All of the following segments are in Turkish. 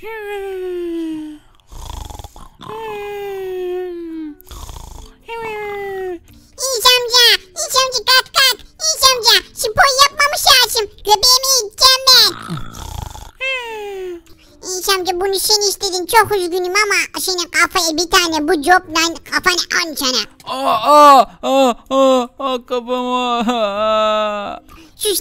İyice amca, iyice amca kalk kalk. İyice amca spor yapmamış lazım. Göbeğimi yiyeceğim ben. İyice amca bunu sen istedin çok üzgünüm ama senin kafaya bir tane bu copla kafanı an sana. Aa, aa, aa, aa, aa kafama. Sus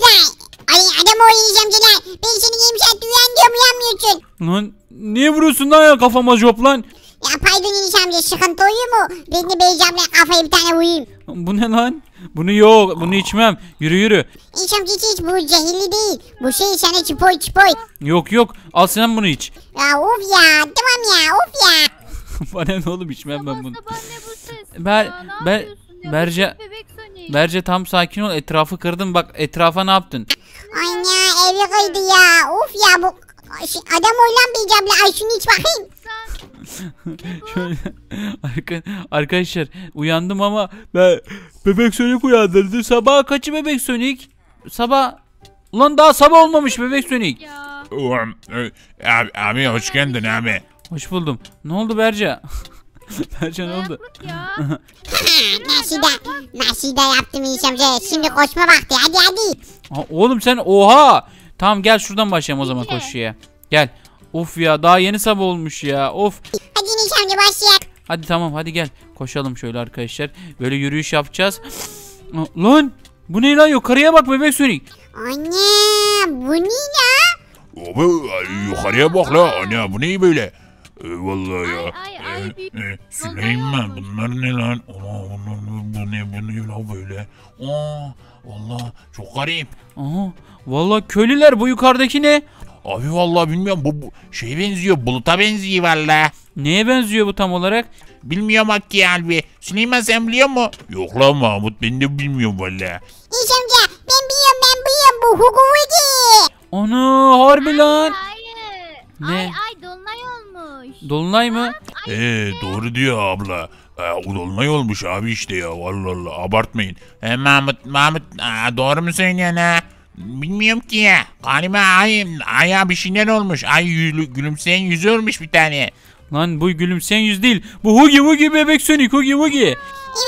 adam o iyice Ben seni 20 saat Kafamı Lan niye vuruyorsun lan ya kafama job lan? Ya pardon İniş amca sıkıntı oluyor mu? Beni de beyicamla kafaya bir tane vurayım. Bu ne lan? Bunu yok bunu içmem. Yürü yürü. İniş hiç hiç bu cehilli değil. Bu şey sana çipoy çipoy. Yok yok al sen bunu iç. Ya of ya tamam ya uf ya. Bana ne oğlum içmem ben bunu. Ber, ber, Berce, Berce tam sakin ol etrafı kırdın bak etrafa ne yaptın? Ay ya evi kıydı ya. Uf ya bu şey, adam oylanmayacağım bir Ay şunu hiç bakayım. Şöyle arkadaşlar uyandım ama ben bebek sönük uyandırdı. Sabah kaçı bebek sönük? Sabah lan daha sabah olmamış bebek sönük. Ya. E, abi, abi hoş geldin abi. Hoş buldum. Ne oldu Berca? Berca ne oldu? Nasıda nasıda yaptım inşamca. Şimdi koşma vakti hadi hadi. oğlum sen oha. Tamam gel şuradan başlayalım o zaman koşuya. Gel. Of ya daha yeni sabah olmuş ya. Of. Hadi Nick amca başlayalım. Hadi tamam hadi gel. Koşalım şöyle arkadaşlar. Böyle yürüyüş yapacağız. lan bu ne lan yukarıya bak bebek Sonic. Anne bu ne ya? Abi yukarıya bak lan Anne bu ne böyle? E, vallahi ya. Ay, ay, ay. E, e, Süleyman bunlar ne lan? Aa, bunlar, bu ne bu ne la böyle? Aa, vallahi çok garip. Aha, vallahi köylüler bu yukarıdaki ne? Abi vallahi bilmiyorum bu, bu şey benziyor buluta benziyor vallahi. Neye benziyor bu tam olarak? Bilmiyorum Hakkı abi. Süleyman sen biliyor mu? Yok lan Mahmut ben de bilmiyorum valla. İş amca ben biliyorum ben biliyorum bu hukuki. Ana harbi lan. Hayır. Ne? Ay, ay. Dolunay mı? Ee, doğru diyor abla. Ee, dolunay olmuş abi işte ya. Vallahi Allah abartmayın. Ee, Mahmut, Mahmut aa, ee, doğru mu söylüyorsun ha? Bilmiyorum ki ya. Galiba ay, aya bir şeyler olmuş. Ay yülü, gülümseyen yüzü olmuş bir tane. Lan bu gülümseyen yüz değil. Bu Hugi Hugi bebek Sonic Hugi Hugi. Evet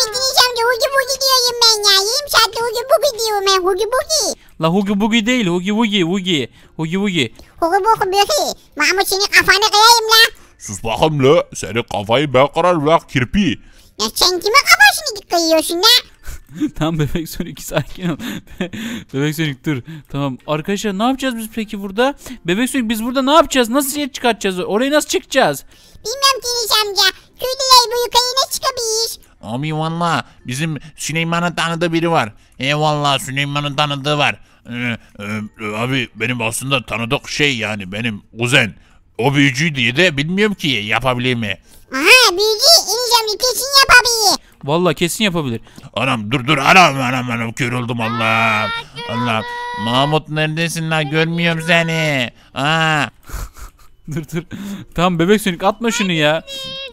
diyeceğim de Hugi Hugi diyorum ben ya. Yiyeyim saatte Hugi Hugi diyorum ben Hugi Hugi. La Hugi Hugi değil Hugi Hugi Hugi. Hugi Hugi. Hugi Hugi Mahmut senin kafanı kıyayım la. Sus bakalım la. Senin kafayı ben kırar la kirpi. Ya sen kime kafasını git kayıyorsun la? tamam bebek Sonic sakin ol. bebek Sonic dur. Tamam arkadaşlar ne yapacağız biz peki burada? Bebek Sonic biz burada ne yapacağız? Nasıl yer şey çıkartacağız? Orayı nasıl çıkacağız? Bilmem Deniz amca. Köylüler bu yukarı ne çıkabilir? Abi valla bizim Süleyman'ın tanıdığı biri var. Eyvallah Süleyman'ın tanıdığı var. Ee, e, abi benim aslında tanıdık şey yani benim kuzen. O büyücüyü diye de bilmiyorum ki yapabilir mi? Aha büyücü ineceğim kesin yapabilir. Vallahi kesin yapabilir. Anam dur dur anam anam anam kör oldum Allah Allah'ım. Mahmut neredesin lan görmüyorum seni. Aa. dur dur. Tamam bebek sönük atma şunu ya.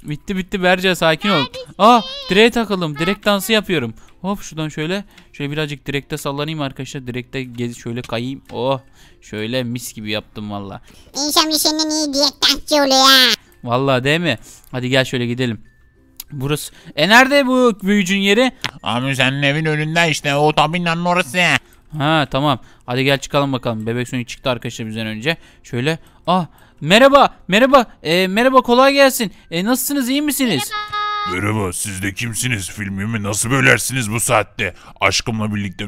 Bitti bitti Berca sakin ol. Aa direğe takalım, Direk dansı yapıyorum. Hop şuradan şöyle. Şöyle birazcık direkte sallanayım arkadaşlar. Direkte gezi şöyle kayayım. Oh şöyle mis gibi yaptım valla. İnşam senin iyi direkt dansçı oluyor Valla değil mi? Hadi gel şöyle gidelim. Burası. E nerede bu büyücün yeri? Abi senin evin önünde işte. O tabinanın orası. Ha tamam. Hadi gel çıkalım bakalım. Bebek Sonic çıktı arkadaşlar bizden önce. Şöyle. Ah merhaba merhaba. E, merhaba kolay gelsin. E, nasılsınız iyi misiniz? Merhaba Merhaba. siz de kimsiniz? Filmimi nasıl bölersiniz bu saatte? Aşkımla birlikte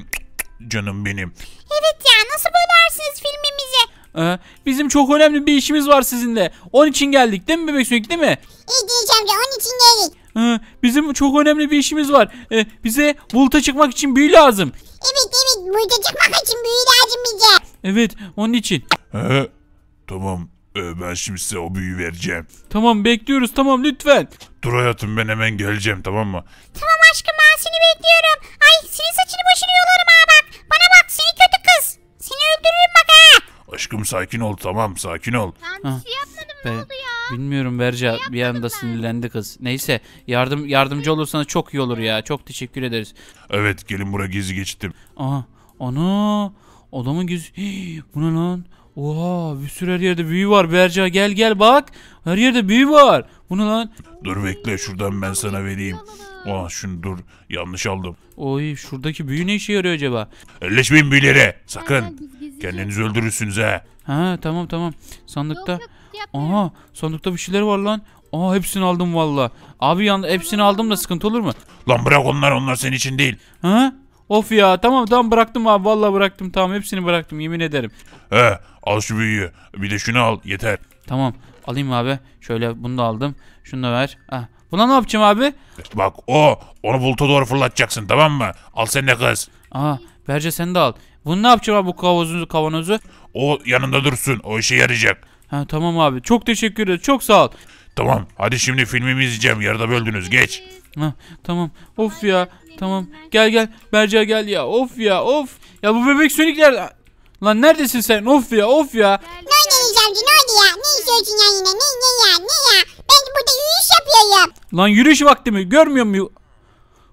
canım benim. Evet ya nasıl bölersiniz filmimizi? Ee, bizim çok önemli bir işimiz var sizinle. Onun için geldik değil mi Bebek Sonic değil mi? İyi diyeceğim de onun için geldik. Ee, bizim çok önemli bir işimiz var. Ee, bize buluta çıkmak için büyü lazım. Evet evet burada çıkmak için büyü lazım bize. Evet onun için. He? Tamam. Ee, ben şimdi size o büyüyü vereceğim. Tamam bekliyoruz tamam lütfen. Dur hayatım ben hemen geleceğim tamam mı? Tamam aşkım ben seni bekliyorum. Ay senin saçını başını yolarım ha bak. Bana bak seni kötü kız. Seni öldürürüm ben. Aşkım sakin ol tamam sakin ol. Ben bir şey yapmadım ne oldu ya? Bilmiyorum Berca şey bir anda sinirlendi kız. Neyse yardım yardımcı olursanız çok iyi olur ya. Çok teşekkür ederiz. Evet gelin buraya gizli geçtim. Aa ana adamın gözü. Hii, bu ne lan? Oha bir sürü her yerde büyü var Berca gel gel bak. Her yerde büyü var. Bunu lan. Dur bekle şuradan ben sana vereyim. Aa şunu dur yanlış aldım. Oy şuradaki büyü ne işe yarıyor acaba? Elleşmeyin büyülere sakın. Kendinizi öldürürsünüz he. Ha tamam tamam. Sandıkta. Aha sandıkta bir şeyler var lan. Aa hepsini aldım valla. Abi yan hepsini aldım da sıkıntı olur mu? Lan bırak onlar onlar senin için değil. Ha? Of ya tamam tamam bıraktım abi vallahi bıraktım tamam hepsini bıraktım yemin ederim. He al şu büyüyü bir de şunu al yeter. Tamam alayım abi şöyle bunu da aldım şunu da ver. Heh. Buna ne yapacağım abi? Bak o onu buluta doğru fırlatacaksın tamam mı? Al sen de kız. Aa Berce sen de al. Bunu ne yapacağım abi bu kavanozu kavanozu? O yanında dursun o işe yarayacak. Ha, tamam abi çok teşekkür ederim çok sağ ol. Tamam hadi şimdi filmimi izleyeceğim yarıda böldünüz geç. Ha, tamam of ya Tamam. Gel gel. Berca gel ya. Of ya of. Ya bu bebek sönükler. Lan neredesin sen? Of ya of ya. Ne ki ne oldu ya? Ne istiyorsun ya yine? Ne ne ya ne ya? Ben burada yürüyüş yapıyorum. Lan yürüyüş vakti mi? Görmüyor muyum?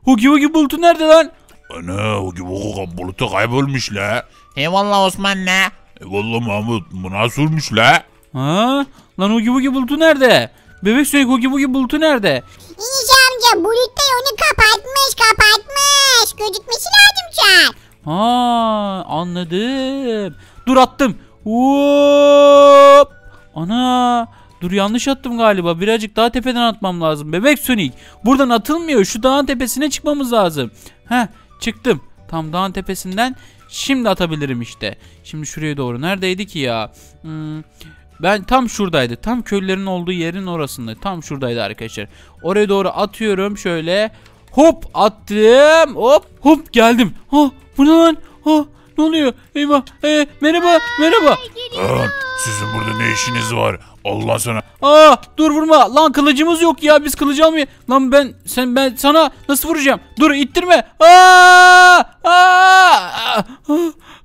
Hugi Hugi bulutu nerede lan? Ana Hugi Hugi bulutu kaybolmuş la. Eyvallah Osman ne? Eyvallah Mahmut bu nasılmış la? Ha? Lan Hugi Hugi bulutu nerede? Bebek sönük Hugi Hugi bulutu nerede? İyice amca Bulut onu kapatmış kapatmış. Gözükmesi lazım çar. Ha anladım. Dur attım. Hop. Ana. Dur yanlış attım galiba. Birazcık daha tepeden atmam lazım. Bebek Sonic. Buradan atılmıyor. Şu dağın tepesine çıkmamız lazım. Heh çıktım. Tam dağın tepesinden şimdi atabilirim işte. Şimdi şuraya doğru. Neredeydi ki ya? Hmm, ben tam şuradaydı. Tam köylülerin olduğu yerin orasında. Tam şuradaydı arkadaşlar. Oraya doğru atıyorum şöyle. Hop attım. Hop hop geldim. Ha bu ne lan? Ha ne oluyor? Eyvah. Ee, merhaba. Aa, merhaba. Aa, ah, sizin burada ne işiniz var? Allah sana. Aa dur vurma. Lan kılıcımız yok ya. Biz kılıcı mı? Lan ben sen ben sana nasıl vuracağım? Dur ittirme. Aa! Aa! Aa!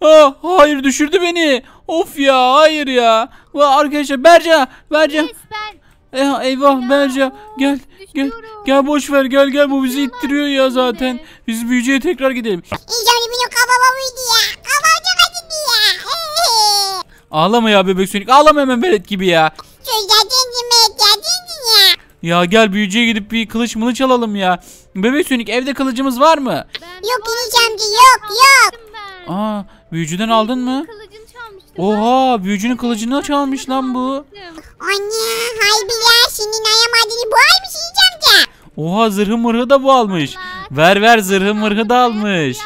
Ah, hayır düşürdü beni. Of ya hayır ya. va arkadaşlar Berca. Berca. Enes ben. Eh, eyvah Ya, Berca. Gel. Gel. düşüyorum. Gel boş ver. Gel gel bu bizi ittiriyor ya zaten. Biz büyücüye tekrar gidelim. İyice bunu kafama vurdu ya. Kafam çok acıdı Ağlama ya bebek sönük. Ağlama hemen velet gibi ya. ya. gel büyücüye gidip bir kılıç mılıç alalım ya. Bebek sönük evde kılıcımız var mı? Ben Yok, babam amca, yok, yok. Ben. Aa Büyücüden aldın mı? Oha büyücünün kılıcını çalmış lan bu. Anne halbuki senin ayamadığını bu almış Yiğit amca. Oha zırhı mırhı da bu almış. Ver ver zırhı mırhı da almış.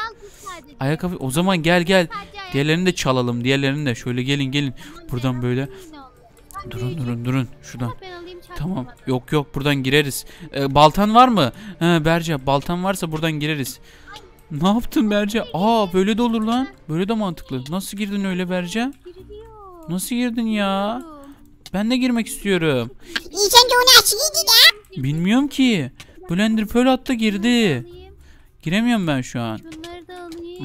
Ayakkabı o zaman gel gel. Diğerlerini de çalalım. Diğerlerini de şöyle gelin gelin. Buradan böyle. Durun durun durun şuradan. Tamam yok yok buradan gireriz. Ee, baltan var mı? He Berca baltan varsa buradan gireriz. Ne yaptın Berce? Aa böyle de olur lan. Böyle de mantıklı. Nasıl girdin öyle Berce? Nasıl girdin ya? Ben de girmek istiyorum. İnsan onu aç ya. Bilmiyorum ki. Blender Pearl attı girdi. Giremiyorum ben şu an.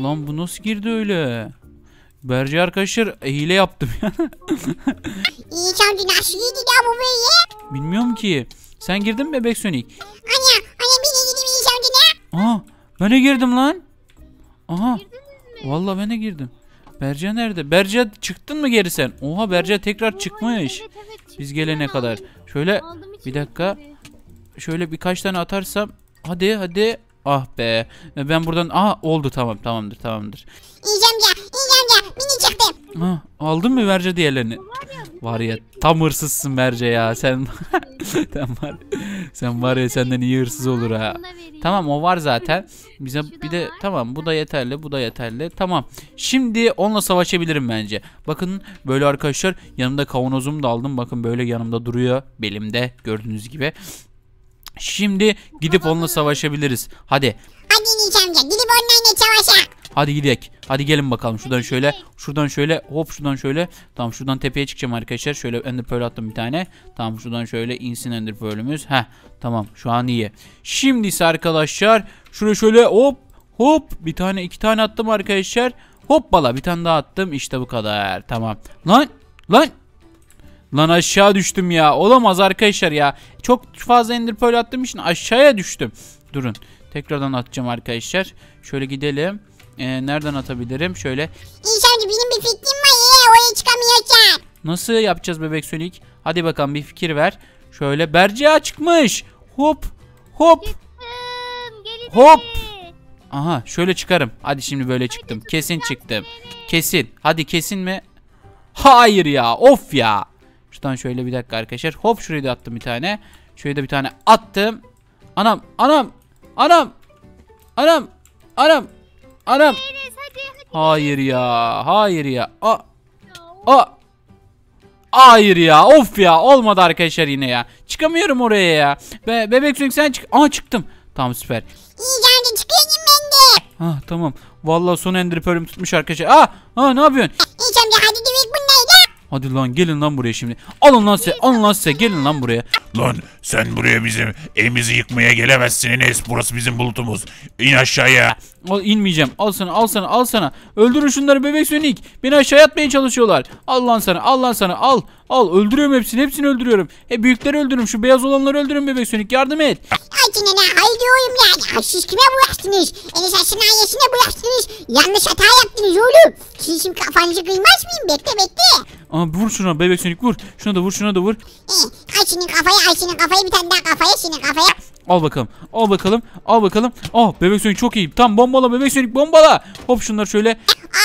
Lan bu nasıl girdi öyle? Berce arkadaşlar hile yaptım ya. İnsan nasıl girdi ya bu böyle? Bilmiyorum ki. Sen girdin mi bebek Sonic? Ana, ana bir girdim insan Aa ben de girdim lan. Aha. Vallahi ben de girdim. Berce nerede? Berce çıktın mı geri sen? Oha Berce tekrar çıkmış. Evet, evet, Biz gelene kadar. Şöyle bir dakika. girdi. Şöyle birkaç tane atarsam. Hadi hadi. Ah be. Ben buradan. Aha oldu tamam tamamdır tamamdır. Yiyeceğim ya miniciktim. Ha, aldın mı merce diğerlerini? Var ya tam hırsızsın merce ya sen sen var sen var ya senden iyi hırsız olur ha. Tamam o var zaten. Bize bir de tamam bu da yeterli bu da yeterli. Tamam şimdi onunla savaşabilirim bence. Bakın böyle arkadaşlar yanımda kavanozumu da aldım. Bakın böyle yanımda duruyor belimde gördüğünüz gibi. Şimdi gidip onunla savaşabiliriz. Hadi. Hadi Nick amca gidip onunla savaşa. Hadi gidelim. Hadi gelin bakalım. Şuradan şöyle. Şuradan şöyle. Hop şuradan şöyle. Tamam şuradan tepeye çıkacağım arkadaşlar. Şöyle ender pearl attım bir tane. Tamam şuradan şöyle insin ender pearl'ümüz. Heh tamam şu an iyi. Şimdi ise arkadaşlar. Şuraya şöyle hop hop. Bir tane iki tane attım arkadaşlar. Hoppala bir tane daha attım. İşte bu kadar. Tamam. Lan lan. Lan aşağı düştüm ya. Olamaz arkadaşlar ya. Çok fazla ender pearl attığım için aşağıya düştüm. Durun. Tekrardan atacağım arkadaşlar. Şöyle gidelim e, nereden atabilirim? Şöyle. İnşallah benim bir fikrim var. Ee, oraya çıkamıyorsun. Nasıl yapacağız bebek Sonic? Hadi bakalım bir fikir ver. Şöyle Berca çıkmış. Hop. Hop. Çıktım, gelin Hop. Aha şöyle çıkarım. Hadi şimdi böyle çıktım. Hadi, kesin çıktım. Beni. Kesin. Hadi kesin mi? Hayır ya. Of ya. Şuradan şöyle bir dakika arkadaşlar. Hop şuraya da attım bir tane. Şöyle de bir tane attım. Anam anam anam anam anam Anam. Hayır ya. Hayır ya. Aa. Aa. Hayır ya. Of ya. Olmadı arkadaşlar yine ya. Çıkamıyorum oraya ya. Be bebek Sonic sen çık. Aa çıktım. Tamam süper. İyi geldi çıkayım ben de. Ah tamam. Vallahi son ender pearl'üm tutmuş arkadaşlar. Aa, ah, aa ah, ne yapıyorsun? Hadi lan gelin lan buraya şimdi. Alın lan size alın lan size gelin lan buraya. Lan sen buraya bizim evimizi yıkmaya gelemezsin Enes. Burası bizim bulutumuz. İn aşağıya. Al inmeyeceğim. Al sana al sana al sana. Öldürün şunları bebek sönük. Beni aşağıya atmaya çalışıyorlar. Al lan sana al lan sana al. Al öldürüyorum hepsini hepsini öldürüyorum. He büyükleri öldürürüm şu beyaz olanları öldürün bebek sönük yardım et. Ah, acına ne ayrılıyorum yani. Siz kime bulaştınız? Enes Aslan ailesine bulaştınız. Yanlış hata yaptınız oğlum. Siz şimdi kafanızı kıymaz mıyım? Bekle bekle. Aa, vur şuna bebek sönük vur. Şuna da vur şuna da vur. Ee, al senin kafaya al senin kafayı bir tane daha kafaya senin kafaya. Al bakalım. Al bakalım. Al bakalım. Oh bebek sönük çok iyi. Tam bombala bebek sönük bombala. Hop şunları şöyle.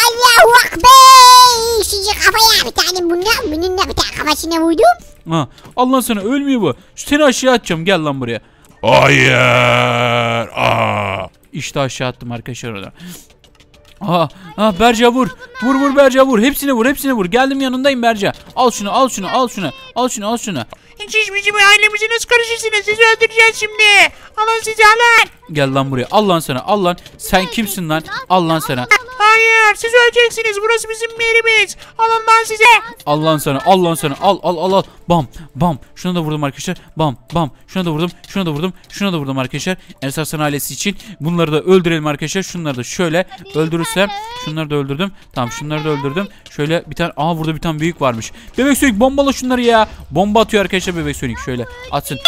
Allahu akbar. Sizi kafaya bir tane bundan bunun da bir tane kafasına vurdum. Ha, Allah sana ölmüyor bu. Seni aşağı atacağım gel lan buraya. Hayır. Aa. İşte aşağı attım arkadaşlar onu. Aha, aha Berca vur. Vur vur Berca vur. Hepsine vur hepsine vur. Geldim yanındayım Berca. Al şunu al şunu al şunu. Al şunu al şunu. Siz bizim şey, ailemize nasıl karışırsınız? Sizi öldüreceğiz şimdi. Alın sizi alın. Gel lan buraya. Al lan sana. Al Sen kimsin lan? Al lan sana. Hayır siz öleceksiniz. Burası bizim yerimiz. Alın lan size. Al lan sana. Al sana. Al al al al. Bam bam. Şuna da vurdum arkadaşlar. Bam bam. Şuna da vurdum. Şuna da vurdum. Şuna da vurdum arkadaşlar. Esasen ailesi için. Bunları da öldürelim arkadaşlar. Şunları da şöyle öldürürsem. Şunları da öldürdüm. Tamam şunları da öldürdüm. Şöyle bir tane. Aa burada bir tane büyük varmış. Bebek Sonic bombala şunları ya. Bomba atıyor arkadaşlar Bebek Sonic. Şöyle atsın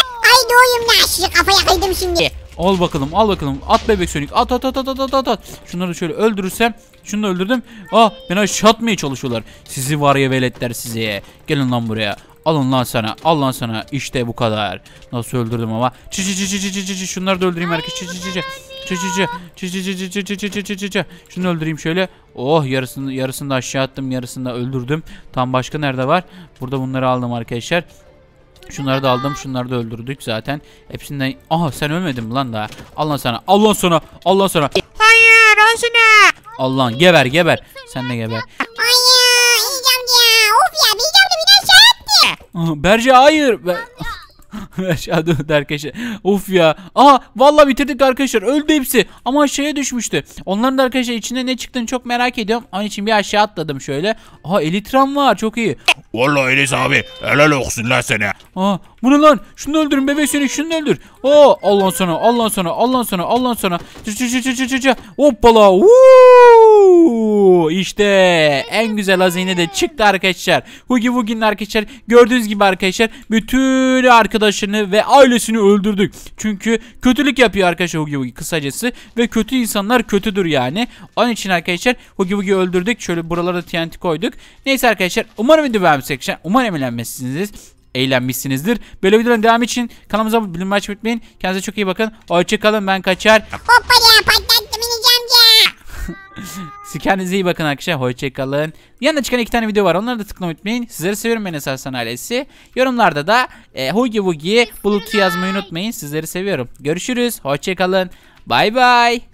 hadi ya sizi kafaya kıydım şimdi. Al bakalım al bakalım at bebek sönük at at at at at at at. Şunları şöyle öldürürsem şunu da öldürdüm. Ah beni aşağı atmaya çalışıyorlar. Sizi var ya veletler sizi. Gelin lan buraya. Alın lan sana. Al lan sana. İşte bu kadar. Nasıl öldürdüm ama. Çi çi çi çi çi çi çi. Şunları da öldüreyim herkes. Çi çi çi çi. Çi çi çi. Çi çi çi çi çi çi çi çi çi çi. Şunu öldüreyim şöyle. Oh yarısını yarısını da aşağı attım. Yarısını da öldürdüm. Tam başka nerede var? Burada bunları aldım arkadaşlar. Şunları da aldım. Şunları da öldürdük zaten. Hepsinden... Aha sen ölmedin mi lan daha? Allah sana. Allah sana. Allah sana. Hayır olsun. Allah'ın geber geber. Sen de geber. Hayır, Ay ya. Of ya. Bir camda bir aşağı attı. Berce hayır. Be Aşağı döndü arkadaşlar. Uf ya. Aha valla bitirdik arkadaşlar. Öldü hepsi. Ama aşağıya düşmüştü. Onların da arkadaşlar içinde ne çıktığını çok merak ediyorum. Onun için bir aşağı atladım şöyle. Aha elitram var. Çok iyi. Valla Enes abi helal olsun lan sana. Aa, bunu lan şunu öldürün bebek seni şunu öldür. Oo Allah sana Allah sana Allah sana Allah sana. Çı çı çı çı çı çı çı. Hoppala. İşte en güzel hazine de çıktı arkadaşlar. Hugi Wugi'nin arkadaşlar gördüğünüz gibi arkadaşlar bütün arkadaşlar arkadaşını ve ailesini öldürdük. Çünkü kötülük yapıyor arkadaşlar Hugi Hugi kısacası. Ve kötü insanlar kötüdür yani. Onun için arkadaşlar Hugi Hugi öldürdük. Şöyle buralara TNT koyduk. Neyse arkadaşlar umarım video beğenmişsiniz. Umarım eğlenmişsinizdir eğlenmişsinizdir. Böyle videoların devamı için kanalımıza abone olmayı açmayı unutmayın. Kendinize çok iyi bakın. Hoşçakalın ben kaçar. Hoppa ya patlattım ineceğim ya. Siz kendinize iyi bakın arkadaşlar. Hoşçakalın. Yanına çıkan iki tane video var. Onları da tıklamayı unutmayın. Sizleri seviyorum ben Esarsan ailesi. Yorumlarda da e, Hugi Bugi Bulut'u yazmayı unutmayın. Sizleri seviyorum. Görüşürüz. Hoşçakalın. Bay bay.